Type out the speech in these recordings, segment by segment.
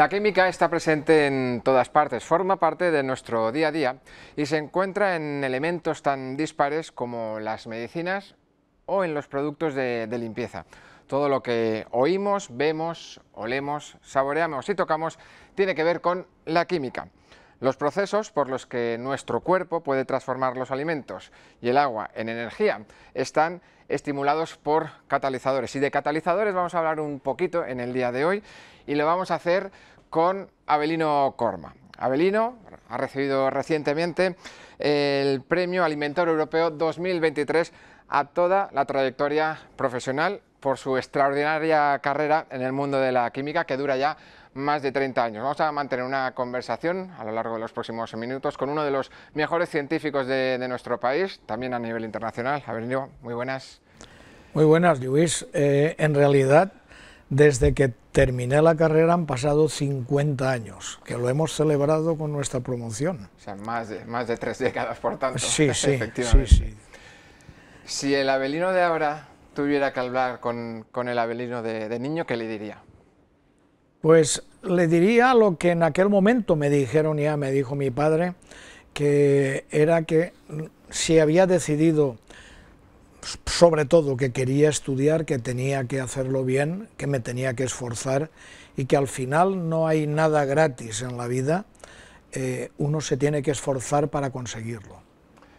La química está presente en todas partes, forma parte de nuestro día a día y se encuentra en elementos tan dispares como las medicinas o en los productos de, limpieza. Todo lo que oímos, vemos, olemos, saboreamos y tocamos tiene que ver con la química los procesos por los que nuestro cuerpo puede transformar los alimentos y el agua en energía están estimulados por catalizadores. Y de catalizadores vamos a hablar un poquito en el día de hoy y lo vamos a hacer con Abelino Corma. Abelino ha recibido recientemente el Premio Alimentario Europeo 2023 a toda la trayectoria profesional por su extraordinaria carrera en el mundo de la química que dura ya más de 30 años. Vamos a mantener una conversación a lo largo de los próximos minutos con uno de los mejores científicos de, nuestro país, también a nivel internacional. Avelino, muy buenas. Muy buenas, Luis. Eh, en realidad, desde que terminé la carrera han pasado 50 años, que lo hemos celebrado con nuestra promoción. O sea, más de, más de tres décadas, por tanto. Sí, sí, sí, Si el Avelino de ahora tuviera que hablar con, el Avelino de niño, ¿qué le diría? Pues le diría lo que en aquel momento me dijeron ya, me dijo mi padre, que era que si había decidido sobre todo que quería estudiar, que tenía que hacerlo bien, que me tenía que esforzar y que al final no hay nada gratis en la vida, eh, uno se tiene que esforzar para conseguirlo.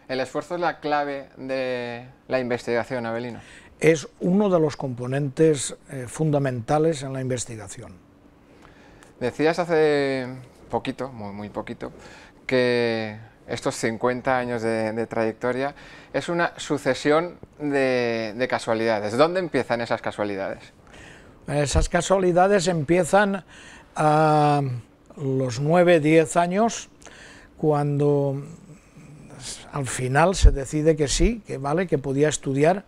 El esfuerzo es la clave de la investigación, Abelino. Es uno de los componentes eh, fundamentales en la investigación. Decías hace poquito, muy, poquito, que estos 50 años de, trayectoria es una sucesión de, de, casualidades. ¿Dónde empiezan esas casualidades? Esas casualidades empiezan a ah, los 9, 10 años, cuando al final se decide que sí, que vale, que podía estudiar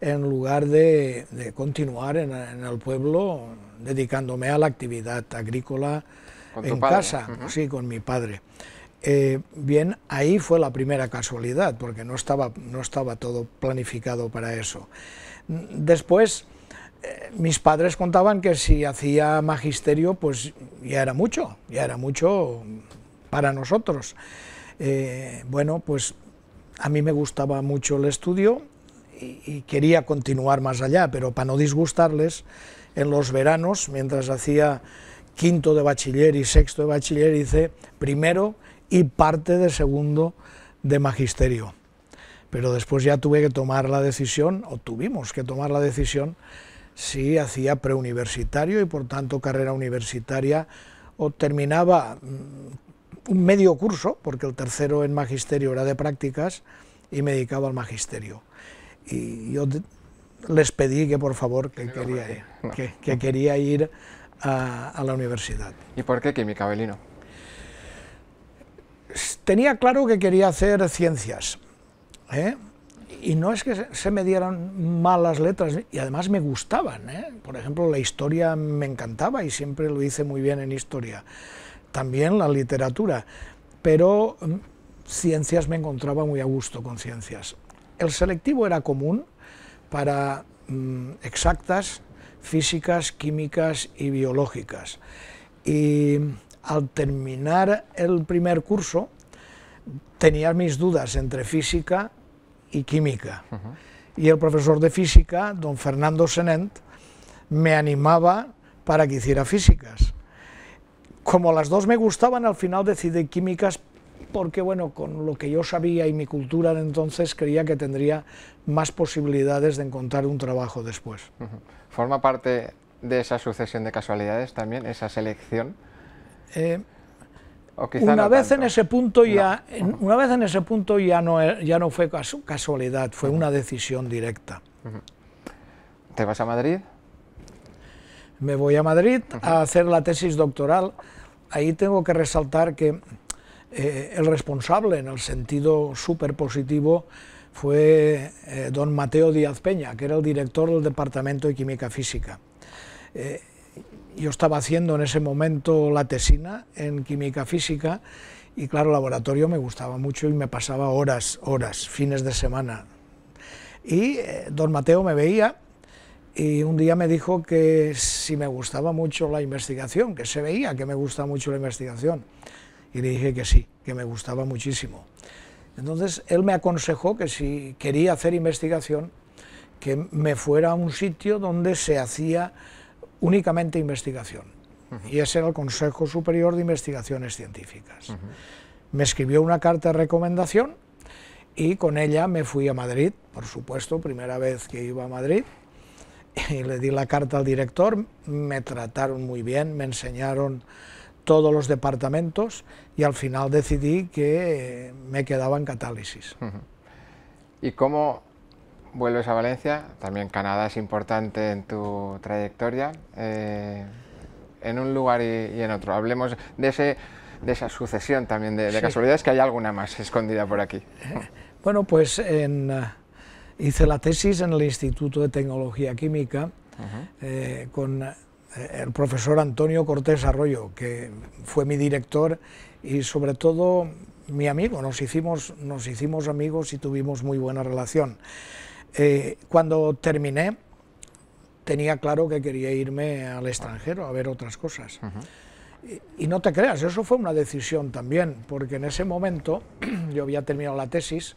en lugar de, continuar en, el pueblo dedicándome a la actividad agrícola en casa, sí, con mi padre. Eh, bien, ahí fue la primera casualidad, porque no estaba, no estaba todo planificado para eso. Después, eh, mis padres contaban que si hacía magisterio, pues ya era mucho, ya era mucho para nosotros. Eh, bueno, pues a mí me gustaba mucho el estudio y, quería continuar más allá, pero para no disgustarles, en los veranos, mientras hacía quinto de bachiller y sexto de bachiller, hice primero y parte de segundo de magisterio. Pero después ya tuve que tomar la decisión, o tuvimos que tomar la decisión, si hacía preuniversitario y por tanto carrera universitaria, o terminaba mm, un medio curso, porque el tercero en magisterio era de prácticas, y me dedicaba al magisterio y yo les pedí que por favor que, quería, ir, que, quería ir a, la universidad. ¿Y por qué química, Belino? Tenía claro que quería hacer ciencias. ¿eh? Y no es que se me dieran malas letras, y además me gustaban. ¿eh? Por ejemplo, la historia me encantaba y siempre lo hice muy bien en historia. También la literatura. Pero mm, ciencias me encontraba muy a gusto con ciencias. El selectivo era común para mm, exactas, físicas, químicas y biológicas. Y al terminar el primer curso tenía mis dudas entre física y química. Y el profesor de física, don Fernando Senent, me animaba para que hiciera físicas. Como las dos me gustaban, al final decidí químicas porque bueno, con lo que yo sabía y mi cultura de entonces creía que tendría más posibilidades de encontrar un trabajo después. ¿Forma parte de esa sucesión de casualidades también, esa selección? una vez en ese punto ya, no. una vez en ese punto ya no, ya no fue casualidad, fue una decisión directa. ¿Te vas a Madrid? Me voy a Madrid a hacer la tesis doctoral. Ahí tengo que resaltar que eh, el responsable, en el sentido súper positivo, fue eh, don Mateo Díaz Peña, que era el director del Departamento de Química Física. Eh, yo estaba haciendo en ese momento la tesina en Química Física y claro, el laboratorio me gustaba mucho y me pasaba horas, horas, fines de semana. Y don Mateo me veía y un día me dijo que si me gustaba mucho la investigación, que se veía que me gusta mucho la investigación y le dije que sí, que me gustaba muchísimo. Entonces él me aconsejó que si quería hacer investigación, que me fuera a un sitio donde se hacía únicamente investigación. Y ese era el Consejo Superior de Investigaciones Científicas. Me escribió una carta de recomendación y con ella me fui a Madrid, por supuesto, primera vez que iba a Madrid. Y le di la carta al director, me trataron muy bien, me enseñaron todos los departamentos y al final decidí que eh, me quedaba en catálisis. ¿Y cómo vuelves a Valencia? También Canadá es importante en tu trayectoria, eh, en un lugar y, en otro. Hablemos de, ese, de esa sucesión también de, casualidades, que hay alguna más escondida por aquí. Bueno, pues eh, hice la tesis en el Instituto de Tecnología Química con eh, el profesor Antonio Cortés Arroyo, que fue mi director y sobre todo mi amigo, nos hicimos, nos hicimos amigos y tuvimos muy buena relación. Eh, cuando terminé, tenía claro que quería irme al extranjero a ver otras cosas. y, no te creas, eso fue una decisión también, porque en ese momento yo había terminado la tesis,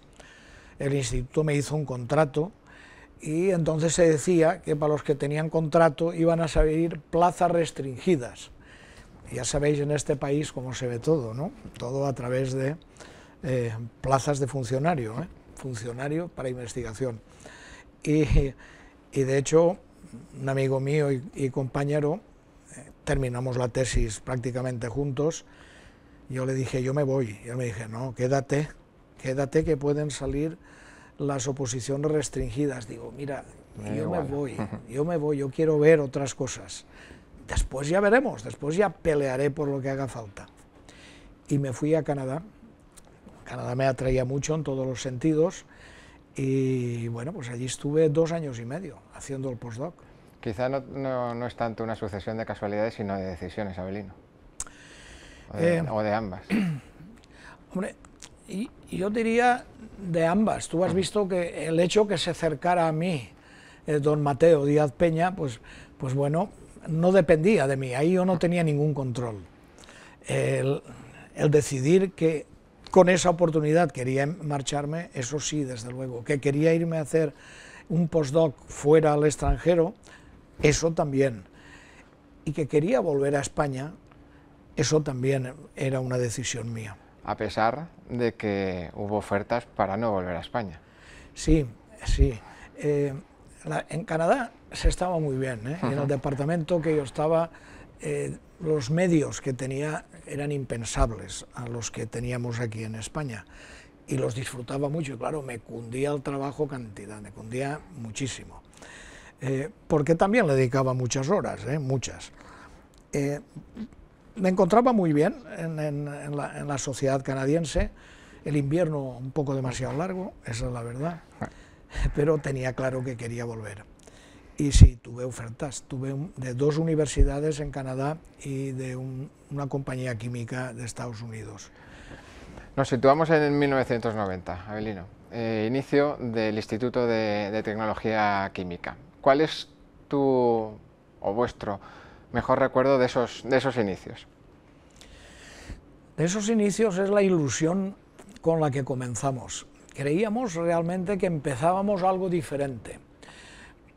el instituto me hizo un contrato, y entonces se decía que para los que tenían contrato iban a salir plazas restringidas. Ya sabéis en este país cómo se ve todo, ¿no? Todo a través de eh, plazas de funcionario, ¿eh? funcionario para investigación. Y, y, de hecho, un amigo mío y, compañero, eh, terminamos la tesis prácticamente juntos, yo le dije, yo me voy, yo me dije, no, quédate, quédate que pueden salir las oposiciones restringidas. Digo, mira, eh, yo me voy, yo me voy, yo quiero ver otras cosas. Después ya veremos, después ya pelearé por lo que haga falta. Y me fui a Canadá. Canadá me atraía mucho en todos los sentidos. Y bueno, pues allí estuve dos años y medio haciendo el postdoc. Quizá no, no, es tanto una sucesión de casualidades, sino de decisiones, Abelino. de, eh, o de ambas. Hombre, y, yo diría de ambas. Tú has visto que el hecho que se acercara a mí eh, don Mateo Díaz Peña, pues, pues bueno, no dependía de mí. Ahí yo no tenía ningún control. El, el decidir que con esa oportunidad quería marcharme, eso sí, desde luego. Que quería irme a hacer un postdoc fuera al extranjero, eso también. Y que quería volver a España, eso también era una decisión mía a pesar de que hubo ofertas para no volver a España. Sí, sí. Eh, en Canadá se estaba muy bien. ¿eh? En el departamento que yo estaba, eh, los medios que tenía eran impensables a los que teníamos aquí en España. Y los disfrutaba mucho. Y claro, me cundía el trabajo cantidad, me cundía muchísimo. porque también le dedicaba muchas horas, muchas me encontraba muy bien en, la, sociedad canadiense, el invierno un poco demasiado largo, esa es la verdad, ah. pero tenía claro que quería volver. Y sí, tuve ofertas, tuve de dos universidades en Canadá y de una compañía química de Estados Unidos. Nos situamos en 1990, Avelino. Eh, inicio del Instituto de Tecnología Química. ¿Cuál es tu o vuestro mejor recuerdo de esos, de esos inicios? De esos inicios es la ilusión con la que comenzamos. Creíamos realmente que empezábamos algo diferente.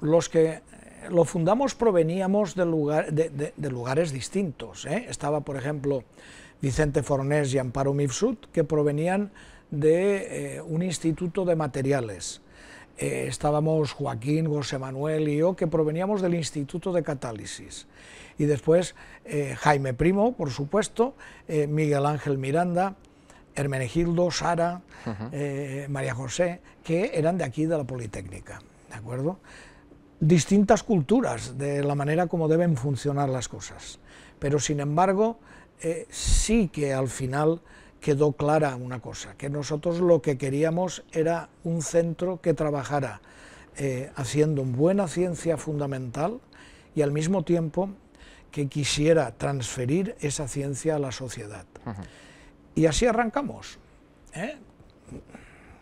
Los que eh, lo fundamos proveníamos de, lugares distintos. ¿eh? Estaba, por ejemplo, Vicente Fornés y Amparo Mifsud, que provenían de eh, un instituto de materiales eh, estábamos Joaquín, José Manuel y yo, que proveníamos del Instituto de Catálisis. Y después eh, Jaime Primo, por supuesto, eh, Miguel Ángel Miranda, Hermenegildo, Sara, María José, que eran de aquí, de la Politécnica. ¿De acuerdo? Distintas culturas de la manera como deben funcionar las cosas. Pero sin embargo, sí que al final quedó clara una cosa, que nosotros lo que queríamos era un centro que trabajara eh, haciendo buena ciencia fundamental y al mismo tiempo que quisiera transferir esa ciencia a la sociedad. Y así arrancamos, ¿eh?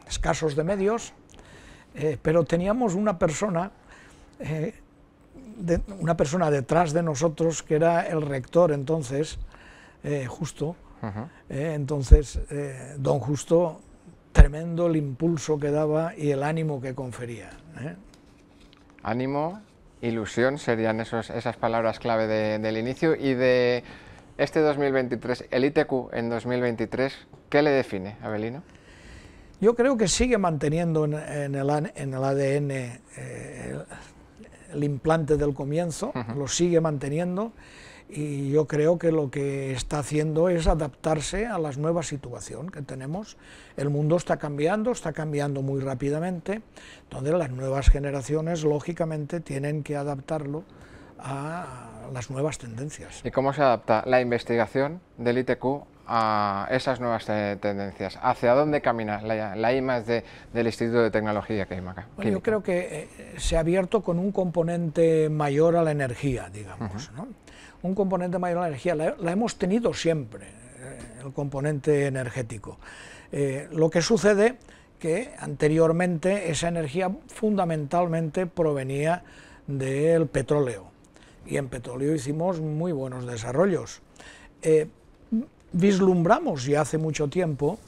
escasos de medios, eh, pero teníamos una persona, una persona detrás de nosotros que era el rector entonces, justo, eh, entonces, eh, don Justo, tremendo el impulso que daba y el ánimo que confería. ¿eh? Ánimo, ilusión serían esas palabras clave del inicio y de este 2023, el ITQ en 2023, ¿qué le define, Abelino? Yo creo que sigue manteniendo en, el, ADN el, implante del comienzo, lo sigue manteniendo y yo creo que lo que está haciendo es adaptarse a la nueva situación que tenemos. El mundo está cambiando, está cambiando muy rápidamente, donde las nuevas generaciones lógicamente tienen que adaptarlo a las nuevas tendencias. ¿Y cómo se adapta la investigación del ITQ a esas nuevas tendencias? ¿Hacia dónde camina la, la del Instituto de Tecnología que hay Bueno, yo creo que eh, se ha abierto con un componente mayor a la energía, digamos. Un componente mayor a la energía, la, hemos tenido siempre, eh, el componente energético. Eh, lo que sucede que anteriormente esa energía fundamentalmente provenía del petróleo y en petróleo hicimos muy buenos desarrollos vislumbramos ya hace mucho tiempo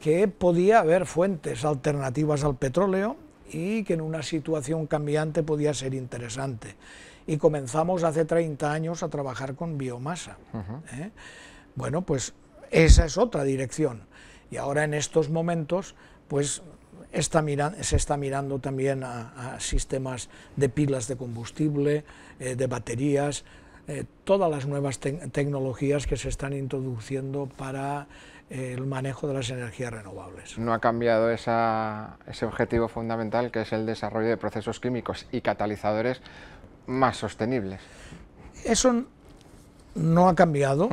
que podía haber fuentes alternativas al petróleo y que en una situación cambiante podía ser interesante. Y comenzamos hace 30 años a trabajar con biomasa. ¿eh? Bueno, pues esa es otra dirección. Y ahora en estos momentos, pues se está mirando también a, sistemas de pilas de combustible, eh, de baterías, eh, todas las nuevas tecnologías que se están introduciendo para eh, el manejo de las energías renovables. No ha cambiado ese objetivo fundamental que es el desarrollo de procesos químicos y catalizadores más sostenibles. Eso no ha cambiado.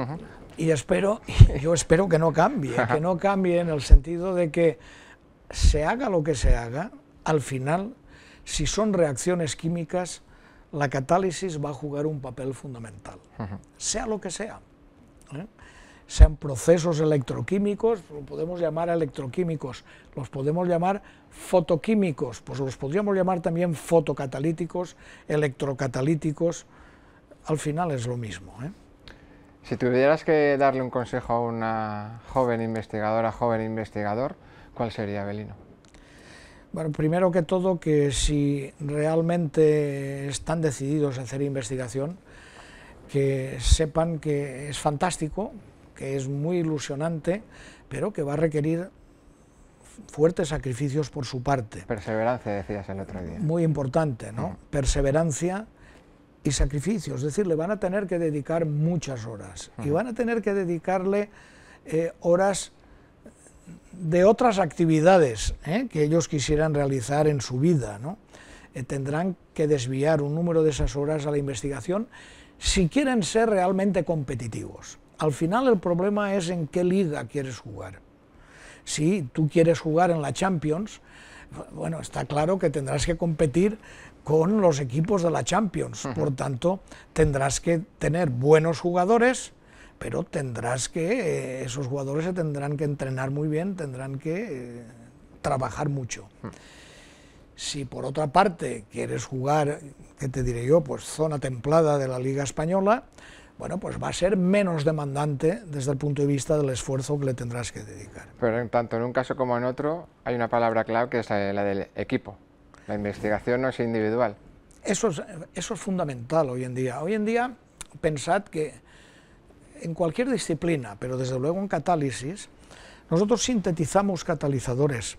Y espero, yo espero que no cambie, que no cambie en el sentido de que se haga lo que se haga, al final, si son reacciones químicas, la catálisis va a jugar un papel fundamental, sea lo que sea. ¿eh? Sean procesos electroquímicos, lo podemos llamar electroquímicos, los podemos llamar fotoquímicos, pues los podríamos llamar también fotocatalíticos, electrocatalíticos, al final es lo mismo. ¿eh? Si tuvieras que darle un consejo a una joven investigadora, joven investigador, ¿cuál sería, Belino? Bueno, primero que todo que si realmente están decididos a hacer investigación, que sepan que es fantástico, que es muy ilusionante, pero que va a requerir fuertes sacrificios por su parte. Perseverancia, decías el otro día. Muy importante, ¿no? Mm. Perseverancia y sacrificios, es decir, le van a tener que dedicar muchas horas y van a tener que dedicarle eh, horas de otras actividades ¿eh? que ellos quisieran realizar en su vida, eh, tendrán que desviar un número de esas horas a la investigación si quieren ser realmente competitivos. Al final el problema es en qué liga quieres jugar. Si tú quieres jugar en la Champions, bueno, está claro que tendrás que competir con los equipos de la Champions, por tanto tendrás que tener buenos jugadores, pero tendrás que, eh, esos jugadores se tendrán que entrenar muy bien, tendrán que eh, trabajar mucho. Si por otra parte quieres jugar, ¿qué te diré yo? Pues zona templada de la Liga Española, bueno, pues va a ser menos demandante desde el punto de vista del esfuerzo que le tendrás que dedicar. Pero en tanto en un caso como en otro, hay una palabra clave que es la, del equipo. La investigación no es individual. Eso eso es fundamental hoy en día. Hoy en día, pensad que en cualquier disciplina, pero desde luego en catálisis, nosotros sintetizamos catalizadores.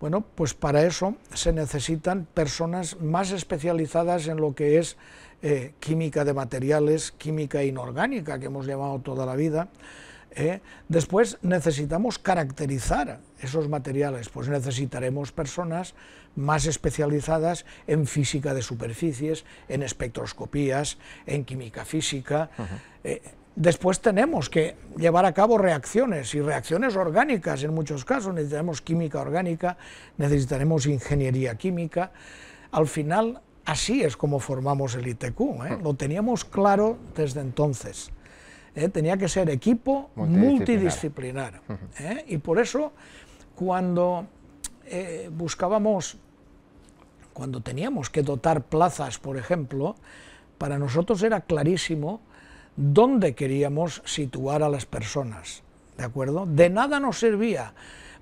Bueno, pues para eso se necesitan personas más especializadas en lo que es eh, química de materiales, química inorgánica, que hemos llamado toda la vida. ¿eh? Después necesitamos caracterizar esos materiales, pues necesitaremos personas más especializadas en física de superficies, en espectroscopías, en química física. Después tenemos que llevar a cabo reacciones y reacciones orgánicas en muchos casos. Necesitaremos química orgánica, necesitaremos ingeniería química. Al final, así es como formamos el ITQ. ¿eh? Hmm. Lo teníamos claro desde entonces. ¿eh? Tenía que ser equipo multidisciplinar. ¿eh? Y por eso, cuando buscábamos, cuando teníamos que dotar plazas, por ejemplo, para nosotros era clarísimo dónde queríamos situar a las personas, ¿de acuerdo? De nada nos servía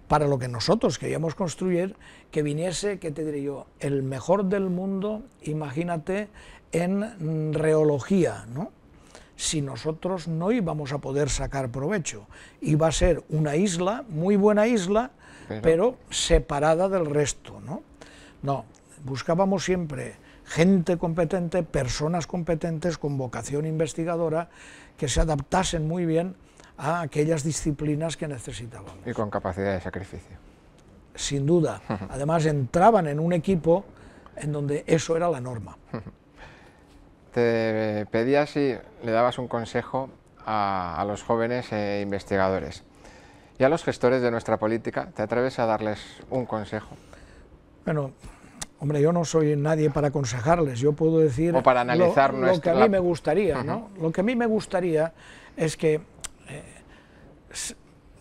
para lo que nosotros queríamos construir que viniese, que te diré yo, el mejor del mundo, imagínate, en reología, ¿no? si nosotros no íbamos a poder sacar provecho. Iba a ser una isla, muy buena isla, pero, pero separada del resto. ¿no? no, buscábamos siempre gente competente, personas competentes con vocación investigadora que se adaptasen muy bien a aquellas disciplinas que necesitaban. Y con capacidad de sacrificio. Sin duda. Además entraban en un equipo en donde eso era la norma. Te pedías y le dabas un consejo a, los jóvenes e investigadores. Y a los gestores de nuestra política, ¿te atreves a darles un consejo? Bueno, Hombre, yo no soy nadie para aconsejarles, yo puedo decir o para analizar lo, que a mí me gustaría, Lo que a mí me gustaría es que eh,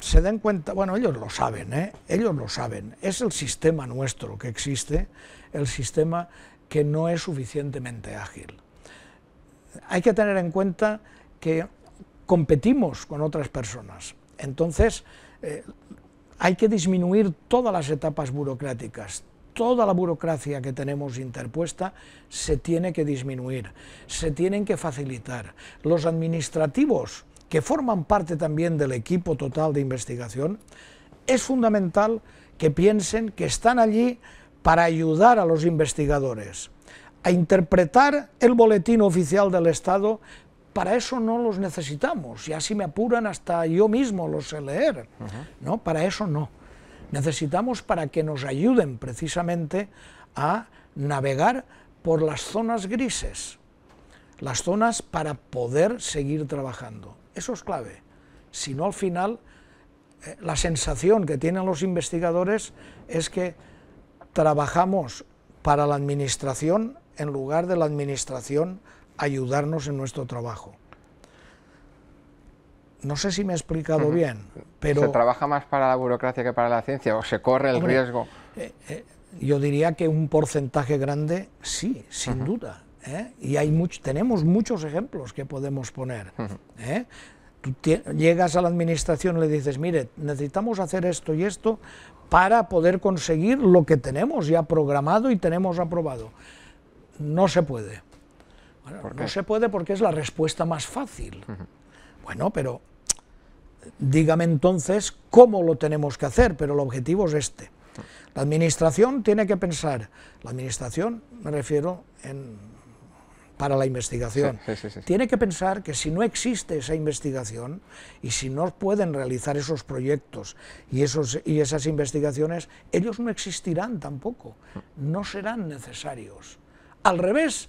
se, den cuenta, bueno, ellos lo saben, ¿eh? ellos lo saben, es el sistema nuestro que existe, el sistema que no es suficientemente ágil. Hay que tener en cuenta que competimos con otras personas, entonces eh, hay que disminuir todas las etapas burocráticas, toda la burocracia que tenemos interpuesta se tiene que disminuir, se tienen que facilitar. Los administrativos, que forman parte también del equipo total de investigación, es fundamental que piensen que están allí para ayudar a los investigadores a interpretar el boletín oficial del Estado para eso no los necesitamos, y así me apuran hasta yo mismo los sé leer, ¿no? para eso no necesitamos para que nos ayuden precisamente a navegar por las zonas grises, las zonas para poder seguir trabajando. Eso es clave. Si no, al final, eh, la sensación que tienen los investigadores es que trabajamos para la administración en lugar de la administración ayudarnos en nuestro trabajo. No sé si me he explicado bien, pero... ¿Se trabaja más para la burocracia que para la ciencia o se corre el riesgo? Eh, eh, yo diría que un porcentaje grande, sí, sin duda. ¿eh? Y hay tenemos muchos ejemplos que podemos poner. Tú llegas a la administración y le dices, mire, necesitamos hacer esto y esto para poder conseguir lo que tenemos ya programado y tenemos aprobado. No se puede. no se puede porque es la respuesta más fácil. Bueno, pero dígame entonces cómo lo tenemos que hacer, pero el objetivo es este. La administración tiene que pensar, la administración me refiero para la investigación, tiene que pensar que si no existe esa investigación y si no pueden realizar esos proyectos y, esos, y esas investigaciones, ellos no existirán tampoco, no serán necesarios. Al revés,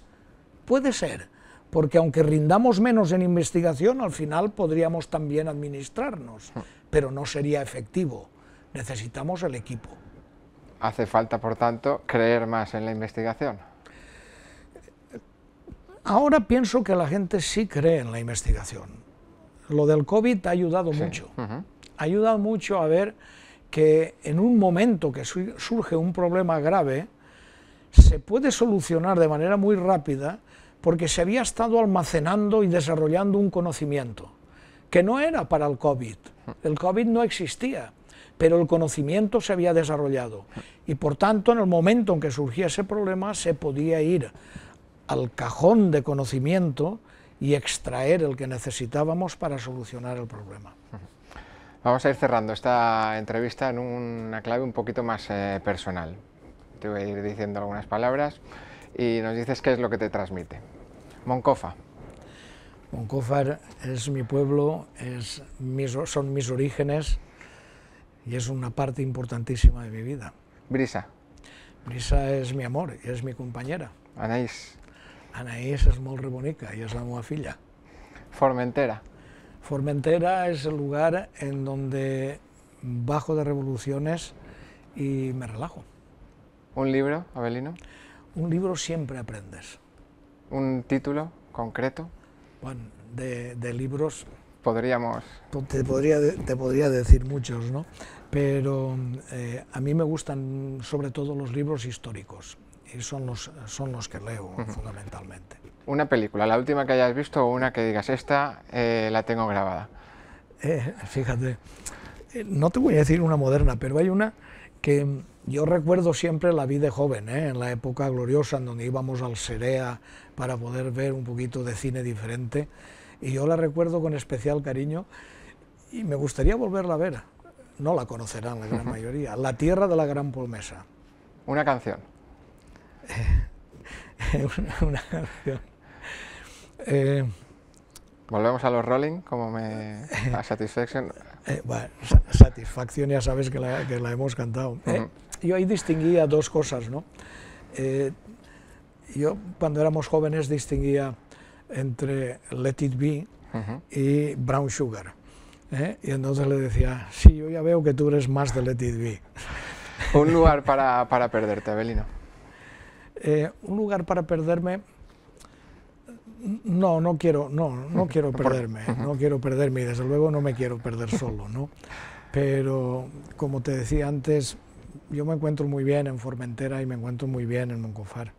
puede ser porque aunque rindamos menos en investigación, al final podríamos también administrarnos, hmm. pero no sería efectivo. Necesitamos el equipo. Hace falta, por tanto, creer más en la investigación. Ahora pienso que la gente sí cree en la investigación. Lo del COVID ha ayudado mucho. Ha ayudado mucho a ver que en un momento que surge un problema grave, se puede solucionar de manera muy rápida porque se había estado almacenando y desarrollando un conocimiento que no era para el COVID. El COVID no existía, pero el conocimiento se había desarrollado. Y por tanto, en el momento en que surgía ese problema, se podía ir al cajón de conocimiento y extraer el que necesitábamos para solucionar el problema. Vamos a ir cerrando esta entrevista en una clave un poquito más eh, personal. Te voy a ir diciendo algunas palabras y nos dices qué es lo que te transmite. Moncofa. Moncofa es mi pueblo, es son mis orígenes y es una parte importantísima de mi vida. Brisa. Brisa es mi amor, y es mi compañera. Anaís. Anaís es muy rebonica y es la nueva Formentera. Formentera es el lugar en donde bajo de revoluciones y me relajo. ¿Un libro, Abelino? un libro siempre aprendes. ¿Un título concreto? Bueno, de, libros... Podríamos... Te podría, te podría decir muchos, ¿no? Pero eh, a mí me gustan sobre todo los libros históricos y son los, son los que leo fundamentalmente. Una película, la última que hayas visto o una que digas, esta eh, la tengo grabada. Eh, fíjate, no te voy a decir una moderna, pero hay una que yo recuerdo siempre la vida joven, ¿eh? en la época gloriosa en donde íbamos al Serea para poder ver un poquito de cine diferente, y yo la recuerdo con especial cariño y me gustaría volverla a ver. No la conocerán la gran mayoría. La Tierra de la Gran Polmesa. Una canción. una, canción. Eh, Volvemos a los Rolling, como me... A Satisfaction. Eh, bueno, satisfacción ya sabes que la, hemos cantado. ¿eh? yo ahí distinguía dos cosas, ¿no? Eh, yo cuando éramos jóvenes distinguía entre Let It Be y Brown Sugar. Y entonces le decía, sí, yo ya veo que tú eres más de Let It Be. Un lugar para, para perderte, Abelino. un lugar para perderme no, no quiero, no, no quiero perderme, no quiero perderme y desde luego no me quiero perder solo, Pero como te decía antes, yo me encuentro muy bien en Formentera y me encuentro muy bien en Moncofar.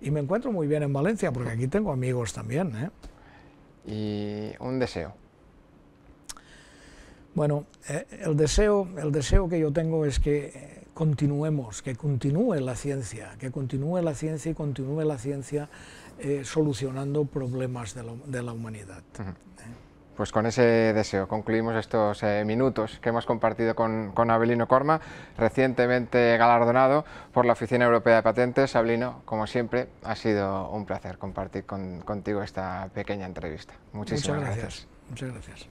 Y me encuentro muy bien en Valencia, porque aquí tengo amigos también, ¿eh? ¿Y un deseo? Bueno, eh, el, deseo, el deseo que yo tengo es que continuemos, que continúe la ciencia, que continúe la ciencia y continúe la ciencia eh, solucionando problemas de la, humanidad. Pues con ese deseo concluimos estos eh, minutos que hemos compartido con, con, Abelino Corma, recientemente galardonado por la Oficina Europea de Patentes. Abelino, como siempre, ha sido un placer compartir contigo esta pequeña entrevista. Muchísimas gracias. Muchas gracias.